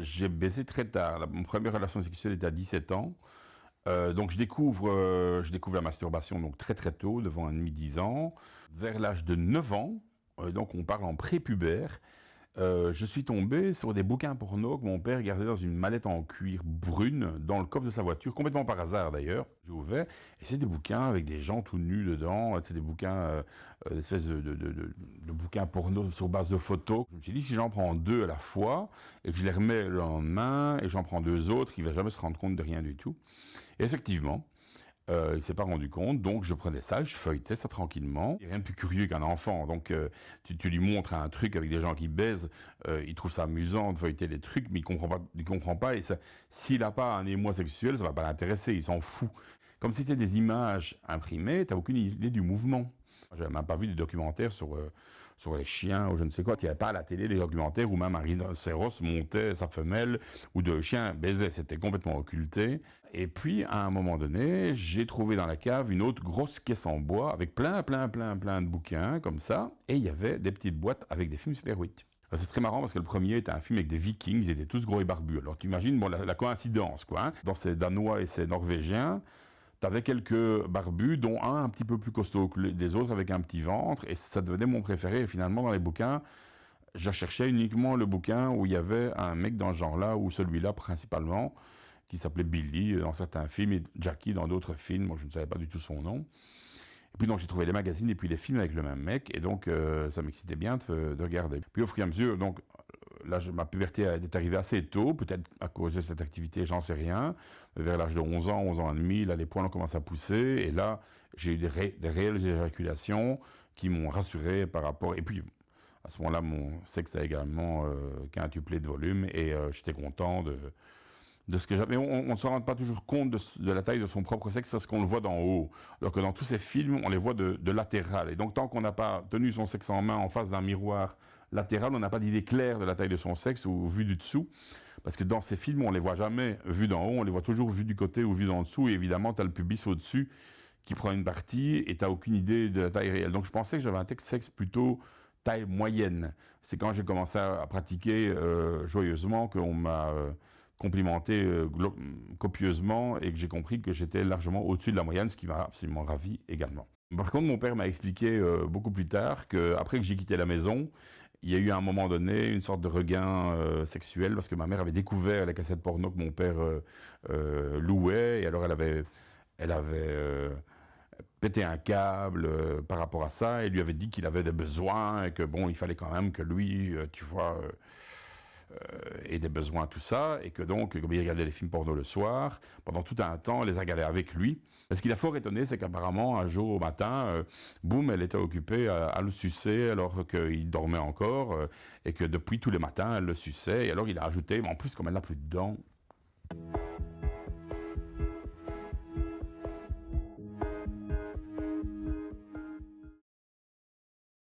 J'ai baisé très tard. mon première relation sexuelle était à 17 ans. Euh, donc euh, je découvre, la masturbation donc très très tôt, devant un demi dix ans, vers l'âge de 9 ans. Euh, donc on parle en prépubère. Euh, je suis tombé sur des bouquins porno que mon père gardait dans une mallette en cuir brune dans le coffre de sa voiture, complètement par hasard d'ailleurs. J'ai ouvert, et c'est des bouquins avec des gens tout nus dedans, euh, c'est des bouquins, euh, de, bouquins porno sur base de photos. Je me suis dit, si j'en prends deux à la fois, et que je les remets le lendemain, et j'en prends deux autres, il va jamais se rendre compte de rien du tout. Et effectivement, il euh, il s'est pas rendu compte, donc je prenais ça, je feuilletais ça tranquillement. Il rien de plus curieux qu'un enfant, donc euh, tu, lui montres un truc avec des gens qui baisent, euh, il trouve ça amusant de feuilleter des trucs, mais il comprend il comprend pas, et s'il n'a pas un émoi sexuel, ça va pas l'intéresser, il s'en fout. Comme si c'était des images imprimées, tu t'as aucune idée du mouvement. Je n'avais même pas vu des documentaires sur, euh, sur les chiens ou je ne sais quoi. Il n'y avait pas à la télé des documentaires où même un rhinocéros montait sa femelle ou de chiens baisaient. C'était complètement occulté. Et puis, à un moment donné, j'ai trouvé dans la cave une autre grosse caisse en bois avec plein, plein, plein, plein de bouquins comme ça. Et il y avait des petites boîtes avec des films Super 8. C'est très marrant parce que le premier était un film avec des vikings, ils étaient tous gros et barbus. Alors tu imagines bon, la, coïncidence, quoi. Hein. dans ces Danois et ces Norvégiens, T'avais quelques barbus, dont un un petit peu plus costaud que les autres, avec un petit ventre, et ça devenait mon préféré. Et finalement, dans les bouquins, je cherchais uniquement le bouquin où il y avait un mec dans ce genre-là, ou celui-là principalement, qui s'appelait Billy euh, dans certains films, et Jackie dans d'autres films, moi je ne savais pas du tout son nom. Et puis donc j'ai trouvé les magazines et puis les films avec le même mec, et donc euh, ça m'excitait bien de, euh, de, regarder. Puis au fur et à mesure, donc là, ma puberté est arrivée assez tôt, peut-être à cause de cette activité, j'en sais rien. Vers l'âge de 11 ans, 11 ans et demi, là, les poils ont commencé à pousser, et là, j'ai eu des, réelles éjaculations qui m'ont rassuré par rapport. Et puis, à ce moment-là, mon sexe a également euh, quintuplé de volume, et euh, j'étais content de de que on, ne se rend pas toujours compte de, la taille de son propre sexe parce qu'on le voit d'en haut. Alors que dans tous ces films, on les voit de, latéral. Et donc tant qu'on n'a pas tenu son sexe en main en face d'un miroir latéral, on n'a pas d'idée claire de la taille de son sexe ou vue du dessous. Parce que dans ces films, on les voit jamais vus d'en haut, on les voit toujours vus du côté ou vus d'en dessous. Et évidemment, tu as le pubis au-dessus qui prend une partie et n'as aucune idée de la taille réelle. Donc je pensais que j'avais un texte sexe plutôt taille moyenne. C'est quand j'ai commencé à, pratiquer euh, joyeusement qu'on m'a... Euh, complimenté euh, copieusement et que j'ai compris que j'étais largement au-dessus de la moyenne, ce qui m'a absolument ravi également. Par contre, mon père m'a expliqué euh, beaucoup plus tard que après que j'ai quitté la maison, il y a eu à un moment donné une sorte de regain euh, sexuel parce que ma mère avait découvert la cassette porno que mon père louait et alors elle avait, elle avait pété un câble par rapport à ça et lui avait dit qu'il avait des besoins et que bon, il fallait quand même que lui, tu vois, euh, et des besoins, tout ça, et que donc, comme il regardait les films porno le soir, pendant tout un temps, elle les a regardés avec lui. ce qu'il a fort étonné, c'est qu'apparemment, un jour au matin, euh, boum, elle était occupée à, le sucer alors qu'il dormait encore, euh, et que depuis tous les matins, elle le suçait, et alors il a ajouté, mais en plus, comme elle n'a plus de dents.